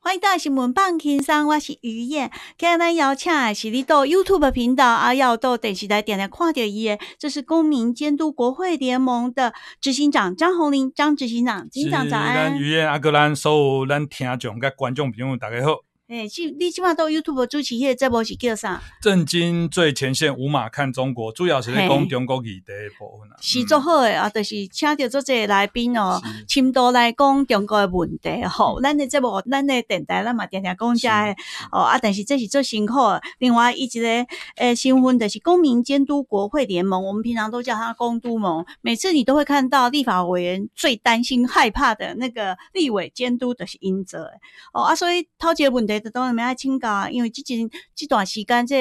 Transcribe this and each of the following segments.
欢迎大新闻棒轻松，我是于燕。今日咱邀请的是你到 YouTube 频道，啊，要到电视台、点来看到伊的。这是公民监督国会联盟的执行长张宏林，张执行长，警长，早安。于燕阿哥，咱所有咱听众跟观众朋友，大家好。哎，就你今晚到 YouTube 主持迄节目是叫啥？震惊最前线，无马看中国，主要是来讲中国议题的部分啊。是做好的啊，就是请到做这来宾哦，深到来讲中国的问题。吼，咱的节目，咱的电台，咱嘛常常讲这诶哦。啊，但是这是辛苦。诶。另外一个咧，哎，新闻就是公民监督国会联盟，我们平常都叫他公督盟。每次你都会看到立法委员最担心、害怕的那个立委监督的是英哲哦。啊，所以涛姐个问题。当人咪爱请假，因为即阵这段时间即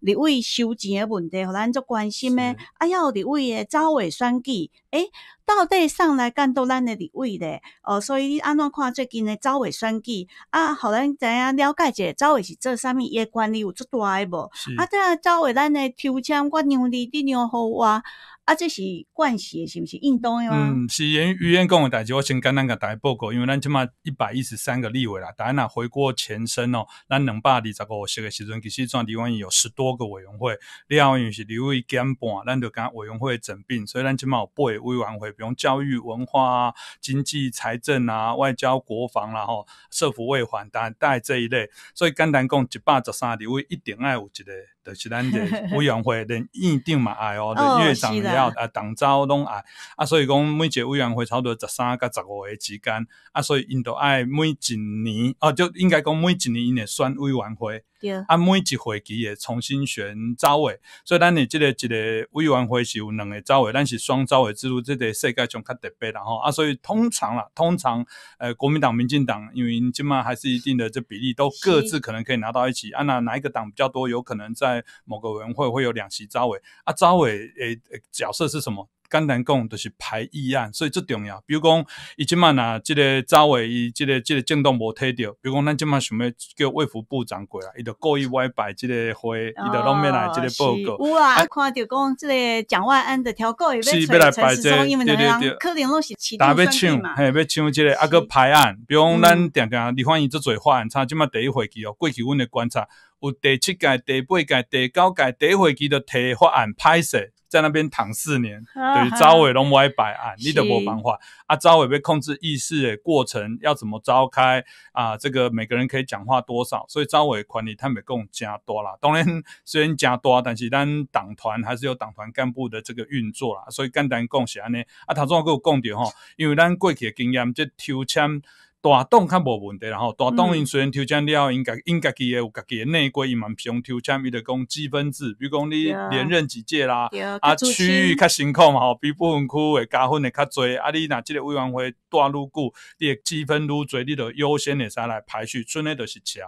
立委收钱诶问题，互咱足关心咩？哎有立委诶，走为选举，哎。到底上来干到咱的立位的，哦，所以安怎看最近的赵伟选举啊？后咱知影了解下赵伟是做啥物？伊的管理有做大无？啊，这赵伟咱的抽签我让你你让好我。啊，这是惯习，是不是运动的吗？嗯，是。语言语言讲话，代志，我先简单个大家报告，因为咱起码一百一十三个立委啦。大家回顾前身哦，咱两百二十个我识的时候，其实庄里湾有十多个委员会，另外一是李伟减半，咱就跟委员会整并，所以咱起码有八个委员会。比如教育、文化、经济、财政啊、外交、国防啦，吼，社福、卫环，等然这一类。所以，简单讲，一百十三点位一定要有一个。就是咱的 委员会，连议定嘛爱哦，院长也要啊，党招拢爱啊，所以讲每届委员会差不多十三到十五个之间啊，所以因度爱每一年哦，就应该讲每一年因会选委员会，啊，每一会期也重新选招委，所以咱的这个一个委员会是有两个招委，但是双招委制度这个世界上较特别然后啊，所以通常啦，通常呃国民党、民进党，因为今嘛还是一定的这比例，都各自可能可以拿到一起啊，那哪一个党比较多，有可能在某个委员会会有两席招委啊，招委诶角色是什么？简单讲，就是排议案，所以最重要。比如讲，伊即满啊，即个早位伊即个即个政党无摕着，比如讲，咱即满想要叫卫福部长过来，伊就故意歪摆即个会，伊就拢要来即个报告。有啊，看着讲即个蒋万安的条规，是要来摆这，对对对。可能拢是其他顺序嘛。要抢，嘿，别抢即个啊个排案。比如讲，咱定定李焕英这做法案，差即满第一会议哦，过去阮的观察，有第七届、第八届、第九届第一会议都提法案拍摄。在那边躺四年，对招伟拢歪摆案，你都拨办法。啊。招伟被控制议事的过程要怎么召开啊？这个每个人可以讲话多少？所以招伟管理他没共加多啦。当然虽然加多但是咱党团还是有党团干部的这个运作啦。所以简单讲是安尼啊，他我个有讲的吼，因为咱过去的经验，这抽签。大董较无问题啦吼，大董因虽然抽签了，因家因家己也有家计，内规，伊嘛用抽签，伊就讲积分制，比如讲你连任几届啦，啊区域较辛苦嘛吼，比部分区会加分会较侪，啊你若即个委员会带愈久，你积分愈侪，你着优先会先来排序，剩的着是桥。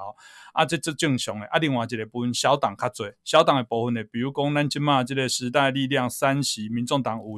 啊，这这正常诶。啊，另外一个部分小党较侪，小党诶部分呢，比如讲咱即马即个时代力量三席，民众党五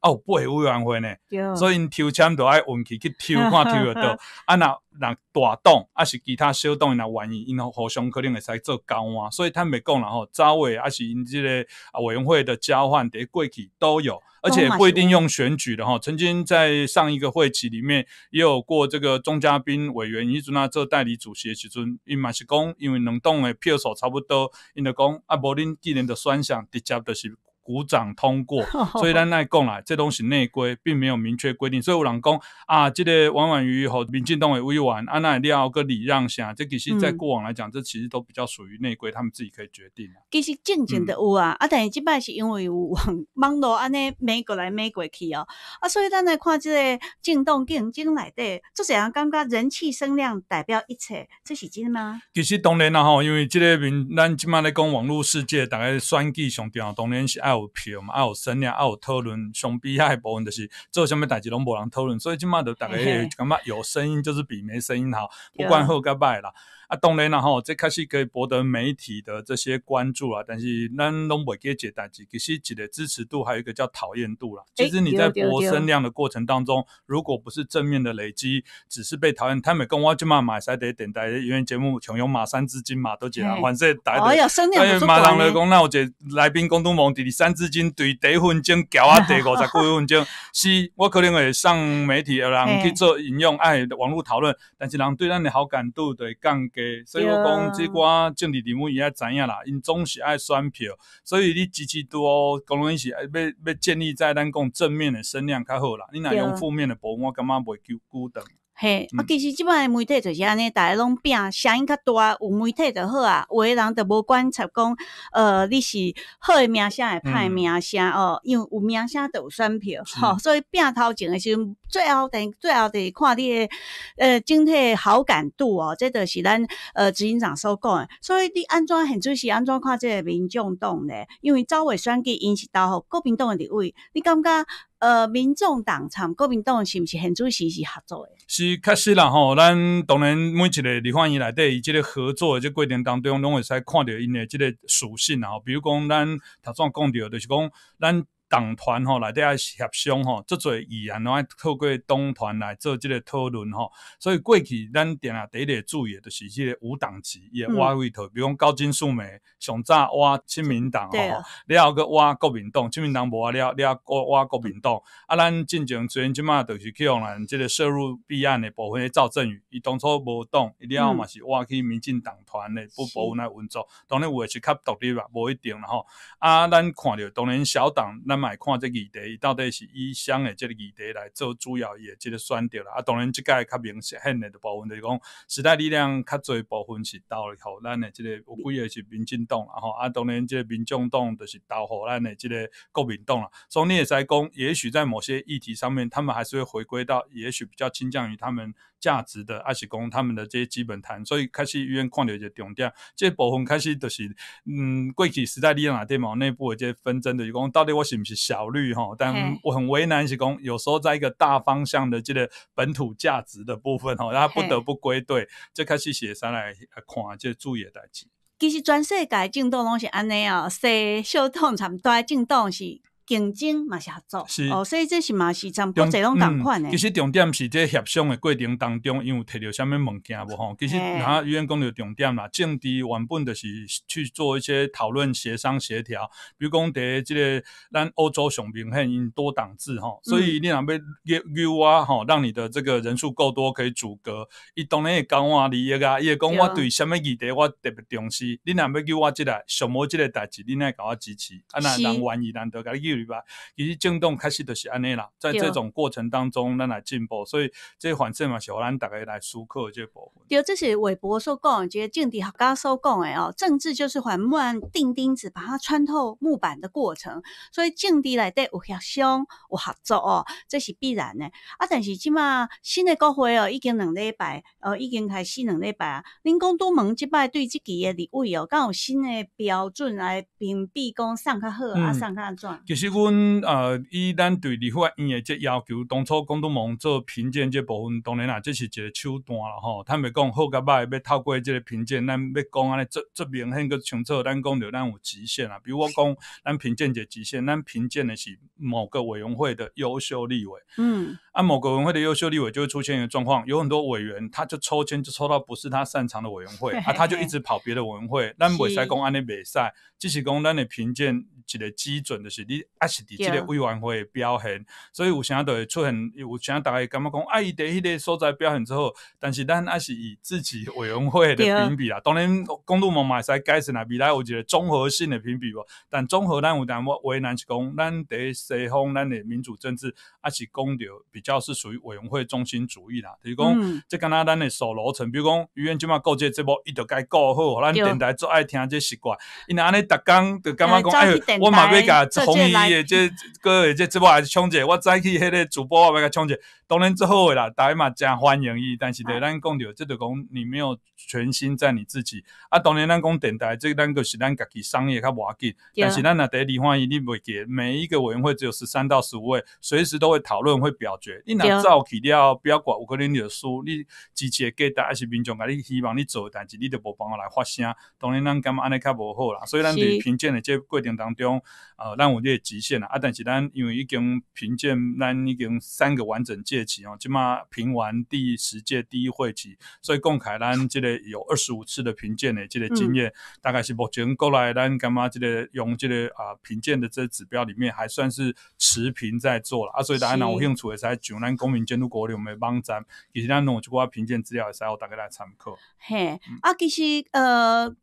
啊有八会委员会呢，所以抽签都爱运气去抽，看抽得到。啊，那。人大党，还是其他小党，那愿意，因互相可能会使做交换，所以他们讲了吼，早为还是因这个啊委员会的交换，连过去都有，而且不一定用选举的吼。曾经在上一个会期里面也有过这个钟嘉宾委员伊阵那做代理主席的时阵，因嘛是讲，因为两栋的票数差不多，因就讲啊，无恁既然的选项直接就是。鼓掌通过，所以咱来讲啊，这东西内规并没有明确规定，所以有人讲啊，这个往婉瑜和民进党的委婉啊，那你要个礼让下，这个实在过往来讲，这其实都比较属于内规，他们自己可以决定其实正经的有啊，啊，但是这摆是因为有网网络安尼美国来美国去哦，啊，所以咱来看这个进动竞争来的，就这样，感觉人气声量代表一切，这是真的吗？其实当然了哈，因为这个民咱今摆来讲网络世界，大概算计上要，当然是爱。有票嘛，还有声量，啊有讨论，相比较的部分就是做虾米代志拢无人讨论，所以起码就大家感觉有声音就是比没声音好，不管好甲歹啦。啊，当然啦吼，这开始可以博得媒体的这些关注啊，但是咱拢未解解答只，其实一个支持度，还有一个叫讨厌度啦。其实你在博声量的过程当中，如果不是正面的累积，只是被讨厌。他们跟我金曼买赛得等待，因为节目穷有马三资金嘛，多只啊，反正大家哎呀，声量就说马上来讲，那我这来宾共同目的，三资金对第一分钟搞啊，第五十再分钟，是，我可能会上媒体有人去做引用，哎，网络讨论，但是人对咱的好感度对降。所以，我讲即个政治人物也知影啦，因总是爱选票，所以你支持多，讲然是要要建立在咱讲正面的声量较好啦。你若用负面的博，我感觉袂久久长。嘿，啊，其实即摆媒体就是安尼，逐个拢拼声音较大，有媒体就好啊。有诶人就无观察讲，呃，你是好诶名声还歹诶名声哦？因为有名声就选票，吼，所以拼头前诶时阵，最后等最后得看你诶，呃整体好感度哦。这都是咱呃执行长所讲，诶。所以你安怎现重是安怎看即个民众党的，因为走诶选举是投到国民党诶地位，你感觉？呃，民众党参国民党是毋是很主席是合作的？是开始啦吼，咱当然每一个李焕英来对，即个合作的即过程当中，拢会使看到因的即个属性啊，比如讲咱头先讲到就是讲咱。党团吼内底爱协商吼，做做议案，透过党团来做即个讨论吼。所以过去咱定啊第一个注意的就是个无党籍，也挖回头，比如讲高金素梅上早挖亲民党吼，了后个挖国民党，亲民党无啊了，了后过挖国民党。啊，咱进前然即码就是去用人即个涉入彼岸的部分，赵振宇伊当初无党，伊了后嘛是挖去民进党团的，不保护那运作。当然，有的是较独立啦，无一定啦吼。啊，咱看着当然小党买看这个议题，到底是以箱诶？这个议题来做主要，也这个选择啦。啊，当然，即届较明显诶，部分就是讲时代力量较侪部分是投互咱诶，即个有几个是民进党，然后啊，当然即个民众党就是投互咱诶，即个国民党啦。所以，会使讲，也许在某些议题上面，他们还是会回归到，也许比较倾向于他们价值的还是讲他们的这些基本谈。所以，开始看到一个重点，即部分开始就是，嗯，过去时代力量内底嘛内部诶即纷争，就是讲到底我是不。是小绿哈，但我很为难，是讲有时候在一个大方向的这个本土价值的部分哈，他不得不归队，就开始写上来看，这注意的代志。其实全世界政党拢是安尼哦，西小党参大政党是。竞争嘛，合作，哦，所以这是嘛是争，不这种等款的。其实重点是在协商的过程当中，因为提到什么物件不吼。其实语言讲的重点啦，政治原本就是去做一些讨论、协商、协调。比如讲，在这个咱欧洲上边显因多党制吼，所以你若要约约啊吼，让你的这个人数够多，可以阻隔。伊当然会讲啊，你啊，伊会讲，我对什么议题我特别重视，你若要叫我即个，什么即个代志，你来给我支持。啊，那愿意难得，你又。对吧？其实震动开始都是安尼啦，在这种过程当中，咱来进步，所以这环境嘛，是和咱大家来舒克部分。对啊，这是微博所讲，即个政治学家所讲诶哦，政治就是缓慢钉钉子，把它穿透木板的过程。所以政敌来有协商、有合作哦，这是必然的啊。但是即嘛新的国会哦，已经两礼拜，呃，已经开始两礼拜啊。恁公都门即摆对自己的立位哦，敢有新的标准来屏蔽讲上较好啊，上较怎？阮呃，伊咱对立法院诶即要求，当初公投梦做评鉴即部分，当然啦，即是一个手段了吼。他们讲好甲歹，要透过即个评鉴，咱要讲安尼，这这明显个清楚，咱讲咱有极限啦。比如我讲，咱评鉴者个极限，咱评鉴的是某个委员会的优秀立委。嗯，啊，某个委员会的优秀立委就会出现一个状况，有很多委员，他就抽签就抽到不是他擅长的委员会，啊，他就一直跑别的员会。咱袂使讲安尼袂使，即是讲咱的评鉴一个基准的是你。啊，是伫即个委员会表现，所以有啥都会出现，我想到大概感觉讲，啊，伊伫迄个所在表现之后，但是咱啊是以自己委员会的评比啦。当然，公路嘛会使改成啦，未来有一个综合性的评比无。但综合咱有淡，薄为难是讲，咱第西方咱的民主政治啊是讲着比较是属于委员会中心主义啦。就是讲，这敢若咱的首楼层，比如讲，医院即码过建这波伊到该顾好，咱电台做爱听这习惯。因若安尼逐工就感觉讲，哎，我嘛要甲同伊。也即个也即直播还是冲节，我早起迄个主播外要个冲节，当然之后的啦，大家嘛真欢迎伊，但是咧咱讲着，即就讲你没有全心在你自己。啊，当然咱讲电台，这个是咱自己商业较要紧，但是咱那得地欢伊，你袂记，每一个委员会只有十三到十五位，随时都会讨论会表决。你若早起了，要不要管？可能兰有输，你持极给带还是民众个？你希望你做，但是你都不帮我来发声。当然咱觉安尼较不好啦，所以咱伫评鉴的这过程当中，呃，有我越积。限了啊！但是咱因为已经评鉴咱已经三个完整届期哦，起码评完第十届第一会期，所以共凯咱这个有二十五次的评鉴的这个经验大概是目前过来咱干嘛？这个用这个啊评鉴的这个指标里面，还算是持平在做了啊！所以大家若有兴趣，的是在用咱公民监督国里的网站，其实咱弄一寡评鉴资料也是有大家来参考。嘿，啊，其实呃。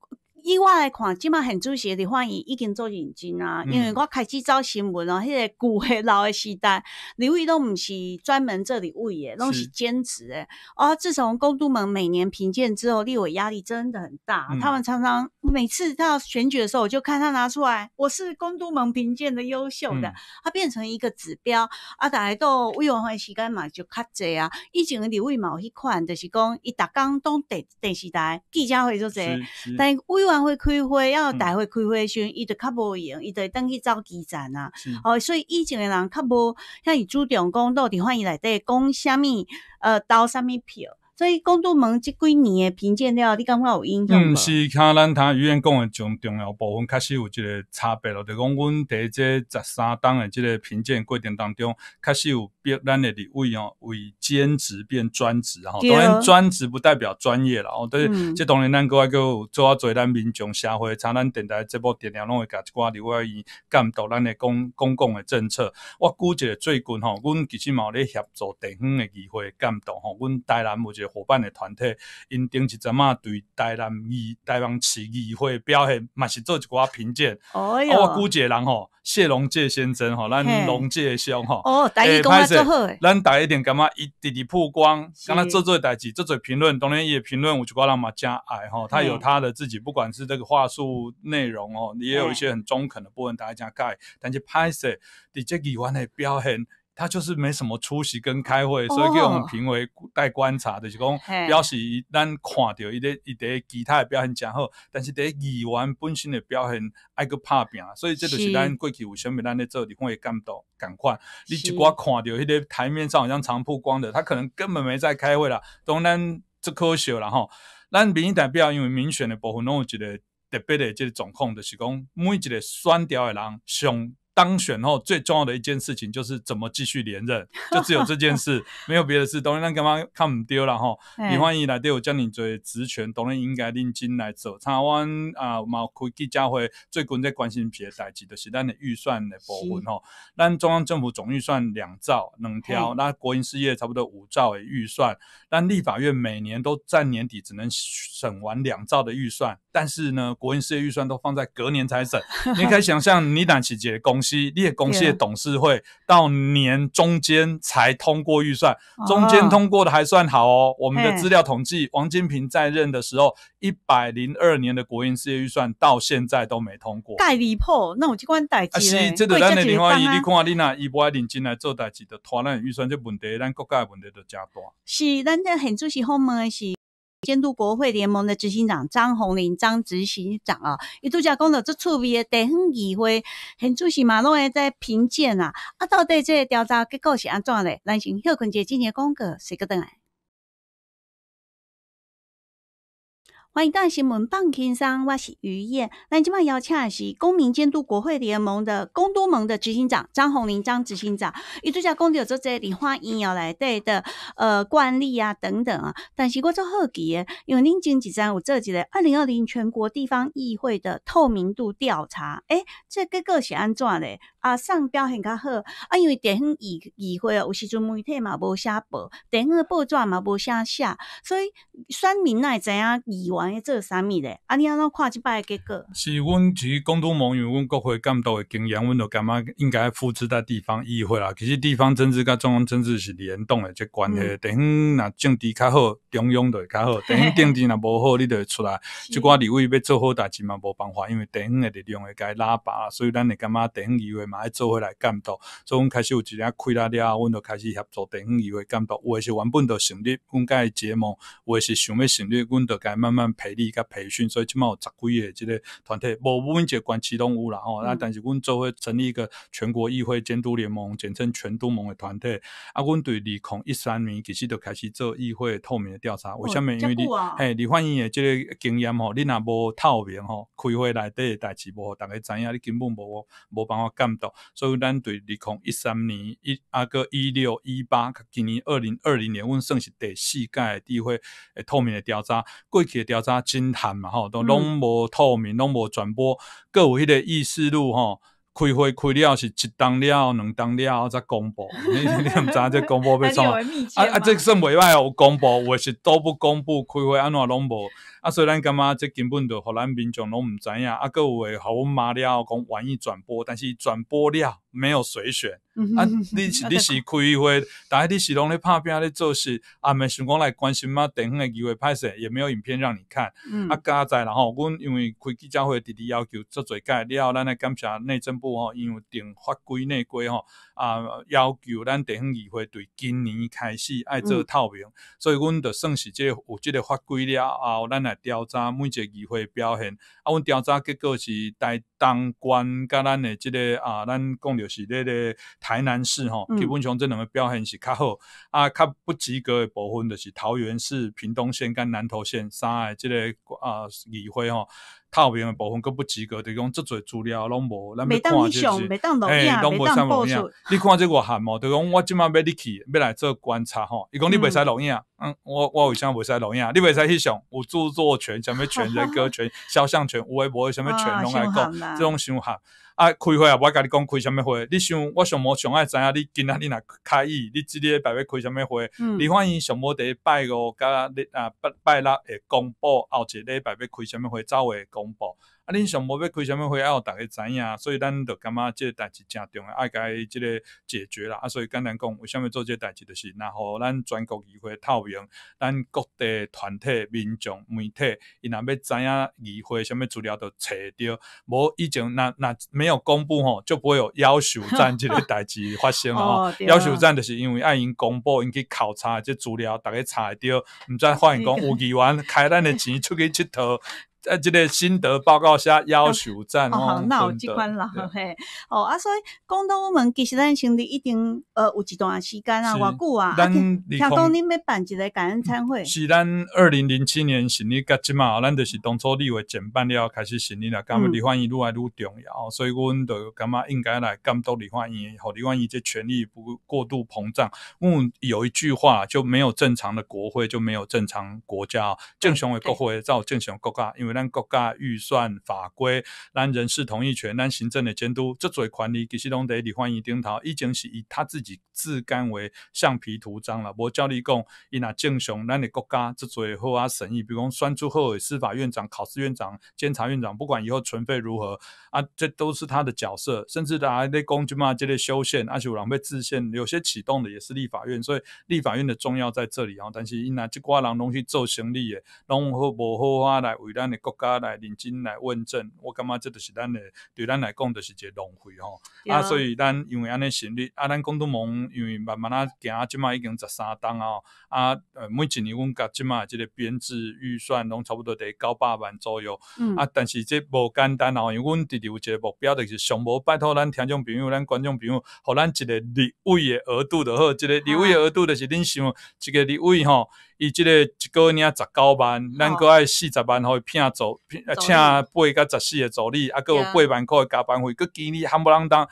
以我来看，即马很主席的翻译已经做认真啊，因为我开始招新闻哦，迄个旧的、老的时代，刘伟都毋是专门这里位的，拢是兼职的。哦，自从公都门每年评鉴之后，立委压力真的很大。他们常常每次到选举的时候，我就看他拿出来，我是公都门评鉴的优秀的，他变成一个指标啊。来到委员会时间嘛，就较这啊。以前的李嘛有一款就是讲，伊逐工都第第时代，记者会做这，但委员。会开会要大会开会时，伊就较无闲，伊就等去走基站啊。哦，所以以前诶人较无，像伊主重讲到底欢迎来底讲虾米，呃，投虾米票，所以公都门这几年的评鉴了，你感觉有影响？嗯，是，看咱他语言讲的重重要部分，确实有一个差别咯。就讲阮在这十三档的这个评鉴过程当中，确实有。变咱的为哦，为兼职变专职，吼，当然专职不代表专业了。哦，但是即当然咱国外个做做咱民众社会参咱电台这部电影拢会甲一寡留伊监督咱的公公共的政策。我估计最近吼，阮其实嘛有咧协助地方的议会监督吼，阮台南有一个伙伴的团体因顶一怎仔对台南议台南市议会表现嘛是做一寡评价。哦哟，我估计人吼。谢龙介先生，哈，咱龙介的兄，吼，咱大一点干嘛？一滴滴曝光，干嘛做做代志，做做评论。当然也评论，我就讲让嘛加解，哈，他有他的自己，不管是这个话术内容，哦，也有一些很中肯的部分，大家加盖，但是，拍摄的这语言的表现。他就是没什么出席跟开会，所以给我们评为待观察。就是讲，表示咱看到伊的伊的其他的表现真好，但是伫议员本身的表现爱个拍拼，所以这就是咱过去为什么咱在做你会感到感快。你一般看到迄个台面上好像常曝光的，他可能根本没在开会啦，当然这科学了吼，咱民进代表因为民选的分，拢有一个特别的这个状况，就是讲每一个选调的人上。当选后最重要的一件事情就是怎么继续连任，就只有这件事，没有别的事。董然，刚刚看唔丢了吼，李焕英来我将你做职权，董然应该拎金来走。台湾啊，毛可以加回最近在关心的代志，就是咱的预算的部分吼。咱中央政府总预算两兆能调，那国营事业差不多五兆的预算，但立法院每年都在年底只能审完两兆的预算。但是呢，国营事业预算都放在隔年才审。你可以想象，你哪企业公司，你些公司的董事会到年中间才通过预算，中间通过的还算好哦。我们的资料统计，王金平在任的时候，一百零二年的国营事业预算到现在都没通过。盖里破，那我就关代志咧。是，这个咱的林阿一，你看你呐，一波阿林进来做代志的，拖烂预算就问题，咱国家的问题就加大。是，咱这很主席好没是。监督国会联盟的执行长张宏林，张执行长啊，伊拄则讲到这处的地方议会现主席马龙在评鉴啊，啊到底这调查结果是安怎嘞？先休邱一下，今天讲个是干代？欢迎大新闻旁听上，我是于燕。咱今麦邀请的是公民监督国会联盟的公多盟的执行长张宏林张执行长。伊主席，公到做在礼花医要来对的呃惯例啊等等啊，但是我做好奇耶，因为您前几天有做一个二零二零全国地方议会的透明度调查，诶这个个是安怎嘞？啊，上标很较好啊，因为方议议会啊，有时阵媒体嘛无啥报，点的报纸嘛无啥写，所以选民会知影议员。做是啥米咧？啊，你安怎看即摆伊结果？是阮实公都盟友，阮国会监督的经验，阮着感觉应该复制在地方议会啦。其实地方政治甲中央政治是联动的，这关系。等下若政治较好，中央会较好；等下政治若无好，你会出来。即寡二位要做好代志嘛，无办法。因为等下的力量会甲伊拉拔，所以咱会感觉等下议会嘛，做回来监督。所以阮开始有一点开了了，阮就开始合作。等下议会监督，有诶是原本着成立，阮甲伊结盟；诶是想要成立，阮就伊慢慢。培力甲培训，所以起码有十几个这个团体，无，我一个管系动有啦。吼，啊，但是阮做会成立一个全国议会监督联盟，简称全东盟的团体。啊，阮对二零一三年其实就开始做议会透明的调查。为什么？因为你哎李焕英的这个经验吼，你若无透明吼，开会来的代志无，大家知影你根本无无办法监督。所以，咱对二零一三年一啊个一六一八今年二零二零年，阮算是第四届议会透明的调查，过去的调。查。啥金坛嘛吼，都拢无透明，拢无转播，各位的意识路吼。开会开了是一当了两当了再公布，你你毋知这公布被创？啊啊！这个袂未哦，有公布，有的是都不公布开会安怎拢无？啊，虽然感觉这根本都互咱民众拢毋知影，啊，诶互阮妈了讲愿意转播，但是转播了没有水选？啊，你你是开会，但是你是拢咧拍拼咧做事，啊，没想讲来关心嘛电影诶机会歹势，也没有影片让你看。啊，加载然后阮因为开记者会直直要求做最改了，咱来感谢内政。哦，因为定法规内规吼，啊，要求咱地方议会对今年开始爱做透明，所以阮就算是即个有即个法规了后，咱来调查每一个议会表现啊，阮调查结果是，台东县、甲咱的即个啊，咱讲着是咧个台南市吼，基本上即两个表现是较好，啊，较不及格的部分就是桃园市、屏东县、跟南投县三个即个啊议会吼。透明的部分佫不及格着讲即侪资料拢无咱袂看即个是诶拢无啥物影你看即个项目，着讲我即摆要入去要来做观察吼伊讲你袂使录影嗯我我为啥袂使录影你袂使翕相有著作权啥物权人格权 肖像权有诶无诶啥物权拢来讲即种想法。啊开会啊，无甲你讲开啥物会你想我想无想爱知影你今仔日若开会你即礼拜要开啥物会你看伊想要第一拜五甲你啊拜拜六会公布后一礼拜要开啥物会则会公公布啊！恁想，无要开什么会有大家知影，所以咱就感觉即个代志正重要，甲伊即个解决啦。啊！所以简单讲，为什么做即个代志，就是然后咱全国议会透明，咱各地团体、民众、媒体，伊若要知影议会什么资料都查着。无以前若若没有公布吼，就不会有要求站即个代志 发生啊！要求站就是因为爱因公布，因去考察即资料，大家查着，毋知发现讲，有议员开咱的钱出去佚佗。在这个心得报告下要求赞哦，那我这款啦嘿。哦啊，所以广东我们其实，咱心里一定呃有一段时间啊，外久啊。咱听到你要办一个感恩餐会，是咱二零零七年成立噶即嘛，咱就是当初立为减半了开始成立啦。感觉李焕英越来越重要，所以我们都干嘛应该来监督李焕英，好，李焕英这权力不过度膨胀。我们有一句话，就没有正常的国会，就没有正常国家。正常的国会照正常国家，因为。咱国家预算法规，咱人事同意权，咱行政的监督，这做权利其实拢得李焕英顶头，已经是以他自己自甘为橡皮图章了。我照你讲，伊若正常咱的国家这最后啊审议，比如讲选出后司法院长、考试院长、监察院长，不管以后存废如何啊，这都是他的角色。甚至啊，在工具嘛，这类修宪，啊，有人被制宪，有些启动的也是立法院，所以立法院的重要在这里。啊。但是伊若即寡人拢去做行李的，拢好无好啊来为咱的。国家来认真来问政，我感觉这都是咱的对咱来讲，就是一个浪费吼。啊，所以咱因为安尼成立，啊，咱广东盟因为慢慢啊，即嘛已经十三档啊，啊，每一年阮甲即嘛即个编制预算拢差不多得九百万左右。嗯。啊，但是这无简单哦，因为阮直直有个目标就是上无拜托咱听众朋友、咱观众朋友互咱一个立位的额度著好，即个立位额度著是恁想一个立位吼，伊即个一个月领十九万，咱搁爱四十万，互伊拼请八加十四个助理，啊，有八万块加班费，佮经理还不让当。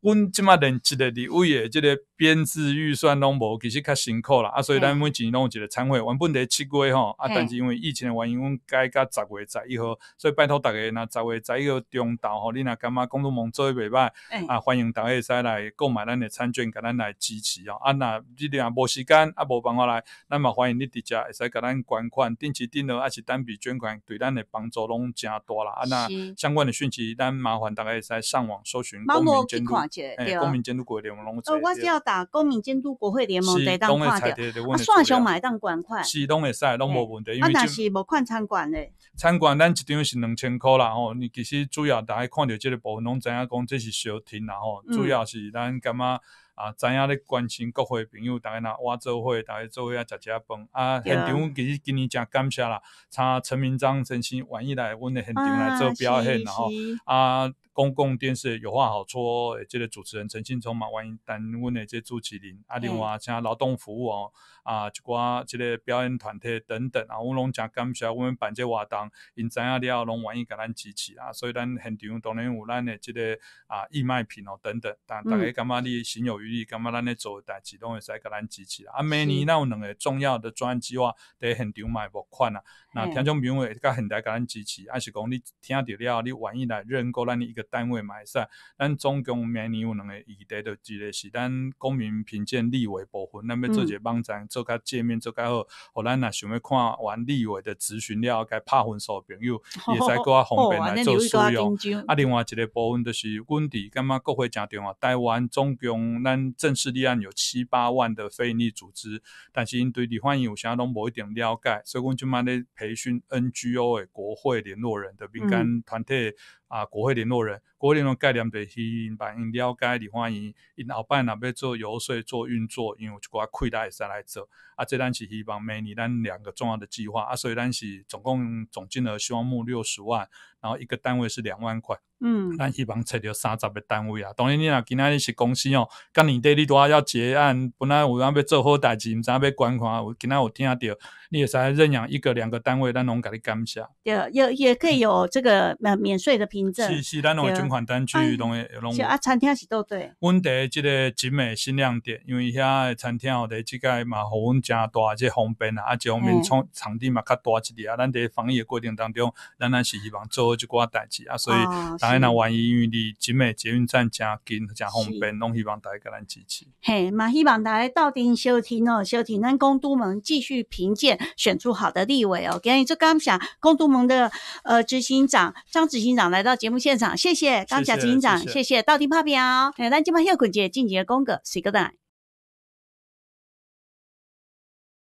阮即马任职位，即个。编制预算拢无，其实较辛苦啦啊，所以咱每年拢有一个参会，原本得七月吼啊，但是因为疫情，的原因，阮改到十月十一号，所以拜托逐个若十月十一号中昼吼，恁若感觉公路梦做一袂歹，啊，欢迎大家使来购买咱的餐券，甲咱来支持哦。啊那，你若无时间啊无办法来，咱嘛欢迎你伫接会使甲咱捐款、定期定额还是单笔捐款，对咱的帮助拢诚大啦。啊那相关的讯息，咱麻烦大家使上网搜寻公民监督，诶，公民监督国联盟。打公民监督国会联盟，这档快掉，啊，算上买当馆快。是拢会使，拢无问题。啊，但是无看餐馆嘞。餐馆咱一张是两千块啦，吼！你其实主要大家看到这个部分，拢知影讲这是小厅啦，吼！主要是咱感觉。啊？知影咧关心国会朋友，大家若我做会，大家做会啊，食食饭啊！现场其实今年诚感谢啦，差陈明章先生愿意来，阮诶现场来做表演然后啊。公共电视有话好说，即个主持人陈信聪嘛，万一单诶即朱启林，啊，另外像劳动服务哦啊一寡即个表演团体等等啊，我拢诚感谢我们办这活动，因知影了拢愿意甲咱支持啊，所以咱现场当然有咱的即个啊义卖品哦等等，但大家感觉你心有余力，感觉咱的做代志拢会使甲咱支持啊。每年咱有两个重要的专案计划，得现场卖募款啊，那听众朋友会较现场甲咱支持，还是讲你听到了你愿意来认购咱的一个。单位买晒，咱总共每年有两个议题，就一个是，咱公民评鉴立委部分，咱要做一个网站做个界面做个好，互咱若想要看完立委的咨询了，该拍分数朋友，也在搁较方便来做使用。啊，另外一个部分就是，阮伫感觉国会正重要，台湾总共咱正式立案有七八万的非营利组织，但是因对立法院有啥拢无一定了解，所以阮就满咧培训 NGO 诶国会联络人的民间团队啊，国会联络人。国联的概念就是帮因了解、喜欢迎，因后摆若要做游说、做运作，因为一寡亏大会使来做。啊，这单是希望每咱两个重要的计划，啊，所以咱是总共总金额希望募六十万，然后一个单位是两万块。嗯，咱希望找到三十个单位啊。当然，你若仔日是公司哦，今年年底都要结案，本来有们要做好代志，毋知要捐款。有今那有听着，你也是认养一个两个单位，咱拢甲你感谢。对，也也可以有这个免免税的凭证。是是，咱拢捐款单据，拢会拢。是啊，餐厅是都对。阮伫即个集美新亮点，因为遐餐厅哦，伫即个嘛互阮家大即方便啊，啊，方面创场地嘛较大一点啊。咱在防疫的过程当中，咱那是希望做好即寡代志啊，所以。哦，大家那那，万一离集美捷运站较近，较方便，拢希望大家过咱支持。嘿，嘛，希望大家到顶小亭哦，小亭咱公都门继续评鉴，选出好的立委哦。今日就刚想公都门的呃执行长张执行长来到节目现场，谢谢，刚想执行长，谢谢到顶旁边哦，哎，咱今晚又滚节，进节个公哥，四个蛋。